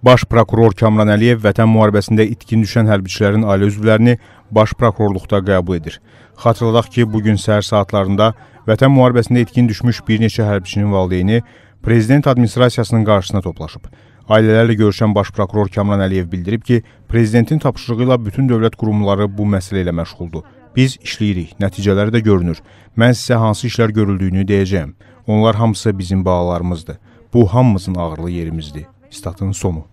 Baş prokuror Kamran Əliyev vətən müharibəsində itkin düşən hərbiçilərin ailə üzvlərini baş prokurorluqda qəbul edir. Xatırladaq ki, bu gün səhər saatlarında vətən müharibəsində itkin düşmüş bir neçə hərbiçinin valideyni prezident administrasiyasının qarşısına toplaşıb. Ailələrlə görüşən baş prokuror Kamran Əliyev bildirib ki, prezidentin tapşırığı ilə bütün dövlət qurumları bu məsələ ilə məşğuldur. Biz işləyirik, nəticələri də görünür. Mən sizə hansı işlər görüldüyünü deyəcəyəm. Onlar hamısı bizim bağlarımızdır. Bu hamımızın ağırlı yerimizdir. Statın sonu.